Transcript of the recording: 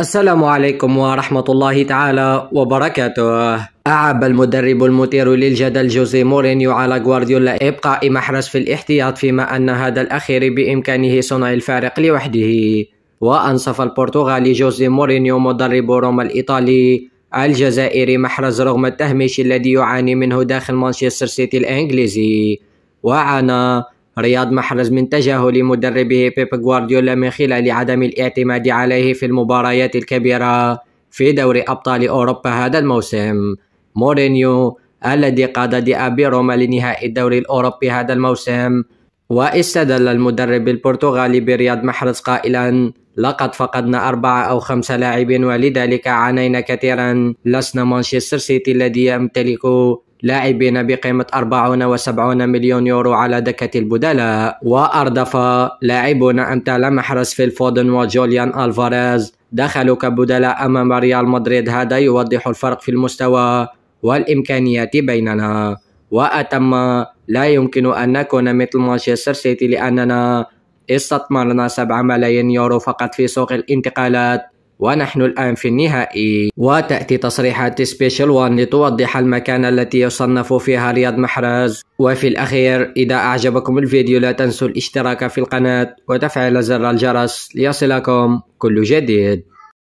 السلام عليكم ورحمة الله تعالى وبركاته أعب المدرب المثير للجدل جوزي مورينيو على غوارديولا إبقاء محرز في الاحتياط فيما أن هذا الأخير بإمكانه صنع الفارق لوحده وأنصف البرتغالي جوزي مورينيو مدرب روما الإيطالي الجزائري محرز رغم التهميش الذي يعاني منه داخل مانشستر سيتي الإنجليزي وعانى رياض محرز من تجاهل مدربه بيب غوارديولا من خلال عدم الاعتماد عليه في المباريات الكبيرة في دوري أبطال أوروبا هذا الموسم مورينيو الذي قاد ديابي روما لنهائي الدوري الأوروبي هذا الموسم واستدل المدرب البرتغالي برياض محرز قائلا لقد فقدنا أربعة أو خمسة لاعبين ولذلك عانينا كثيرا لسنا مانشستر سيتي الذي يمتلك لاعبين بقيمة 70 مليون يورو على دكة البدلاء وأردف لاعبون أمثال محرز في الفودن وجوليان ألفاريز دخلوا كبدلاء أمام ريال مدريد هذا يوضح الفرق في المستوى والإمكانيات بيننا وأتم لا يمكن أن نكون مثل مانشستر سيتي لأننا استثمرنا 7 ملايين يورو فقط في سوق الانتقالات ونحن الآن في النهائي وتأتي تصريحات سبيشال 1 لتوضح المكان التي يصنف فيها رياض محرز وفي الأخير إذا أعجبكم الفيديو لا تنسوا الاشتراك في القناة وتفعيل زر الجرس ليصلكم كل جديد